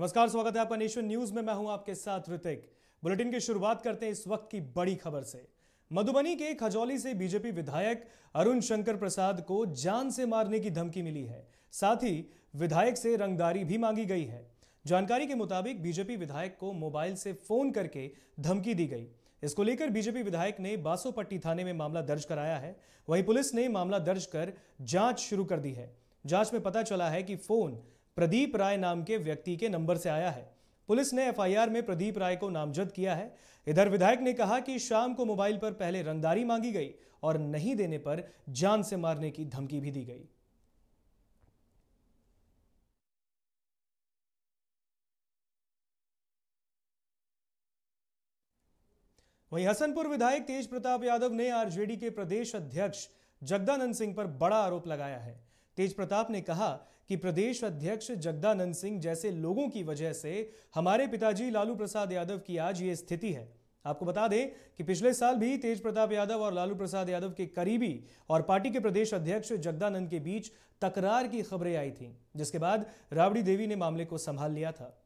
नमस्कार स्वागत है आपका नेशन न्यूज में मैं हूं आपके साथ ऋतिक बुलेटिन की शुरुआत करते हैं इस वक्त की बड़ी खबर से मधुबनी के खजौली से बीजेपी विधायक अरुण शंकर प्रसाद को जान से मारने की धमकी मिली है साथ ही विधायक से रंगदारी भी मांगी गई है जानकारी के मुताबिक बीजेपी विधायक को मोबाइल से फोन करके धमकी दी गई इसको लेकर बीजेपी विधायक ने बासोपट्टी थाने में मामला दर्ज कराया है वहीं पुलिस ने मामला दर्ज कर जांच शुरू कर दी है जांच में पता चला है कि फोन प्रदीप राय नाम के व्यक्ति के नंबर से आया है पुलिस ने एफआईआर में प्रदीप राय को नामजद किया है इधर विधायक ने कहा कि शाम को मोबाइल पर पहले रंगदारी मांगी गई और नहीं देने पर जान से मारने की धमकी भी दी गई वहीं हसनपुर विधायक तेज प्रताप यादव ने आरजेडी के प्रदेश अध्यक्ष जगदानंद सिंह पर बड़ा आरोप लगाया है तेज प्रताप ने कहा कि प्रदेश अध्यक्ष जगदानंद सिंह जैसे लोगों की वजह से हमारे पिताजी लालू प्रसाद यादव की आज ये स्थिति है आपको बता दें कि पिछले साल भी तेज प्रताप यादव और लालू प्रसाद यादव के करीबी और पार्टी के प्रदेश अध्यक्ष जगदानंद के बीच तकरार की खबरें आई थीं जिसके बाद राबड़ी देवी ने मामले को संभाल लिया था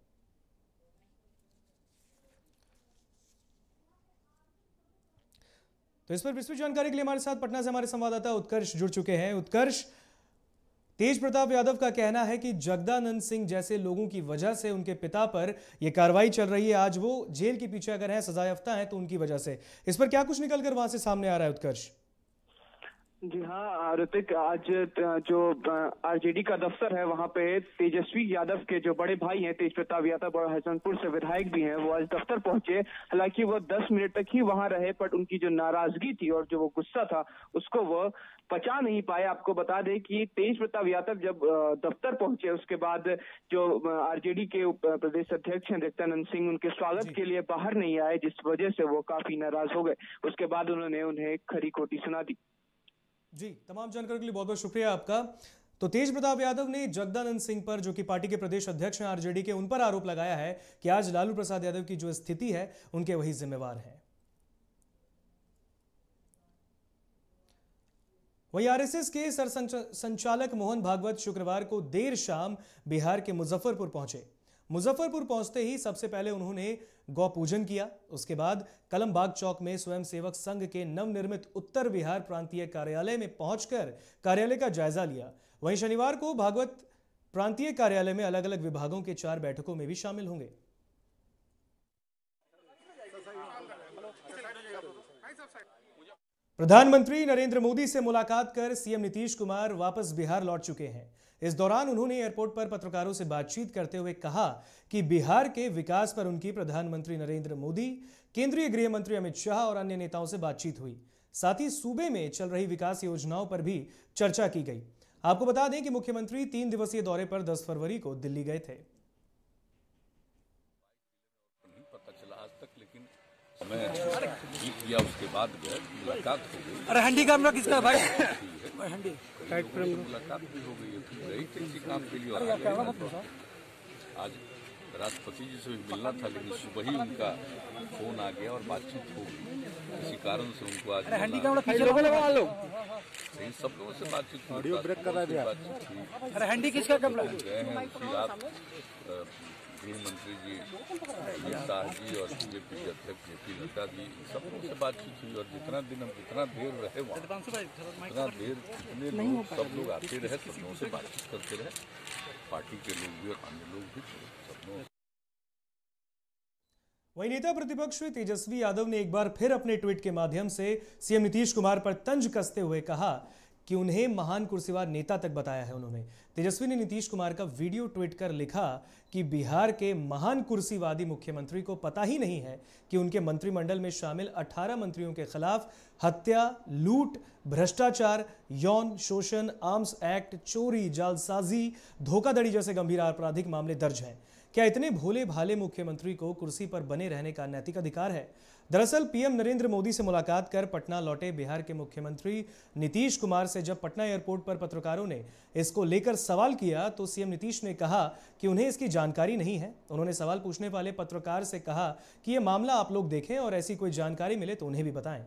तो इस पर विस्तृत जानकारी के लिए हमारे साथ पटना से हमारे संवाददाता उत्कर्ष जुड़ चुके हैं उत्कर्ष तेज प्रताप यादव का कहना है कि जगदानंद सिंह जैसे लोगों की वजह से उनके पिता पर यह कार्रवाई चल रही है आज वो जेल के पीछे अगर है सजायाफ्ता है तो उनकी वजह से इस पर क्या कुछ निकलकर वहां से सामने आ रहा है उत्कर्ष जी हाँ ऋतिक आज जो आरजेडी का दफ्तर है वहाँ पे तेजस्वी यादव के जो बड़े भाई हैं तेज प्रताप यादव और हसनपुर से विधायक भी हैं वो आज दफ्तर पहुंचे हालांकि वो 10 मिनट तक ही वहाँ रहे बट उनकी जो नाराजगी थी और जो वो गुस्सा था उसको वो पचा नहीं पाए आपको बता दें कि तेज प्रताप यादव जब दफ्तर पहुंचे उसके बाद जो आरजेडी के प्रदेश अध्यक्ष हैं नित्यानंद सिंह उनके स्वागत के लिए बाहर नहीं आए जिस वजह से वो काफी नाराज हो गए उसके बाद उन्होंने उन्हें खरी खोटी सुना दी जी तमाम जानकारी के लिए बहुत बहुत शुक्रिया आपका तो तेज प्रताप यादव ने जगदानंद सिंह पर जो कि पार्टी के प्रदेश अध्यक्ष हैं आरजेडी के उन पर आरोप लगाया है कि आज लालू प्रसाद यादव की जो स्थिति है उनके वही जिम्मेवार हैं वही आरएसएस के सरसंचालक मोहन भागवत शुक्रवार को देर शाम बिहार के मुजफ्फरपुर पहुंचे मुजफ्फरपुर पहुंचते ही सबसे पहले उन्होंने गौ पूजन किया उसके बाद कलमबाग चौक में स्वयंसेवक संघ के नवनिर्मित उत्तर बिहार प्रांतीय कार्यालय में पहुंचकर कार्यालय का जायजा लिया वहीं शनिवार को भागवत प्रांतीय कार्यालय में अलग अलग विभागों के चार बैठकों में भी शामिल होंगे प्रधानमंत्री नरेंद्र मोदी से मुलाकात कर सीएम नीतीश कुमार वापस बिहार लौट चुके हैं इस दौरान उन्होंने एयरपोर्ट पर पत्रकारों से बातचीत करते हुए कहा कि बिहार के विकास पर उनकी प्रधानमंत्री नरेंद्र मोदी केंद्रीय गृह मंत्री अमित शाह और अन्य नेताओं से बातचीत हुई साथ ही सूबे में चल रही विकास योजनाओं पर भी चर्चा की गई आपको बता दें कि मुख्यमंत्री तीन दिवसीय दौरे पर दस फरवरी को दिल्ली गए थे किया उसके बाद मुलाकात हो गई अरे हंडी किसका भाई मुलाकात भी हो गई किसी काम के लिए तो आज राष्ट्रपति जी से भी मिलना था लेकिन सुबह ही उनका फोन आ गया और बातचीत हो गई इसी कारण से उनको आज नहीं सब लोगों से बातचीत हुई बातचीत हुई रात गृहमंत्री जी अमित शाह जी और बीजेपी के अध्यक्ष जे पी नड्डा जी सबों से बातचीत हुई और जितना दिन हम जितना देर रहे वहाँ उतना देर जितने लोग सब लोग आते रहे सब लोगों से बातचीत करते रहे पार्टी के लोग भी और अन्य लोग भी सब लोग वहीं नेता प्रतिपक्ष तेजस्वी यादव ने एक बार फिर अपने ट्वीट के माध्यम से सीएम नीतीश कुमार पर तंज कसते हुए कहा कि उन्हें महान कुर्सीवार नेता तक बताया है उन्होंने तेजस्वी ने नीतीश कुमार का वीडियो ट्वीट कर लिखा कि बिहार के महान कुर्सीवादी मुख्यमंत्री को पता ही नहीं है कि उनके मंत्रिमंडल में शामिल 18 मंत्रियों के खिलाफ हत्या लूट भ्रष्टाचार यौन शोषण आर्म्स एक्ट चोरी जालसाजी धोखाधड़ी जैसे गंभीर आपराधिक मामले दर्ज हैं क्या इतने भोले भाले मुख्यमंत्री को कुर्सी पर बने रहने का नैतिक अधिकार है दरअसल पीएम नरेंद्र मोदी से मुलाकात कर पटना लौटे बिहार के मुख्यमंत्री नीतीश कुमार से जब पटना एयरपोर्ट पर पत्रकारों ने इसको लेकर सवाल किया तो सीएम नीतीश ने कहा कि उन्हें इसकी जानकारी नहीं है उन्होंने सवाल पूछने वाले पत्रकार से कहा कि ये मामला आप लोग देखें और ऐसी कोई जानकारी मिले तो उन्हें भी बताएं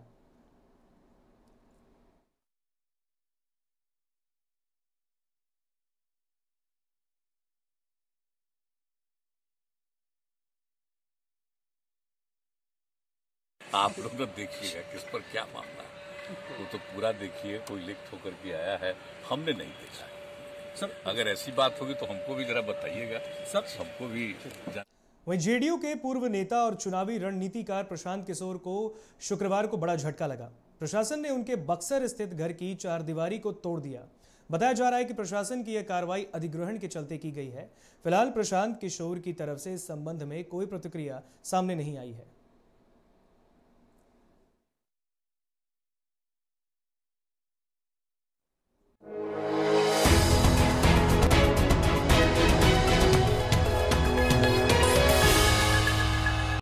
आप लोग तो देखिएगा किस पर क्या मामला है वो तो पूरा देखिए कोई लिख होकर के आया है हमने नहीं देखा सर अगर ऐसी बात होगी तो हमको भी जरा बताइएगा सर हमको भी वहीं जेडीयू के पूर्व नेता और चुनावी रणनीतिकार प्रशांत किशोर को शुक्रवार को बड़ा झटका लगा प्रशासन ने उनके बक्सर स्थित घर की चार दीवारी को तोड़ दिया बताया जा रहा है कि प्रशासन की यह कार्रवाई अधिग्रहण के चलते की गई है फिलहाल प्रशांत किशोर की तरफ से इस संबंध में कोई प्रतिक्रिया सामने नहीं आई है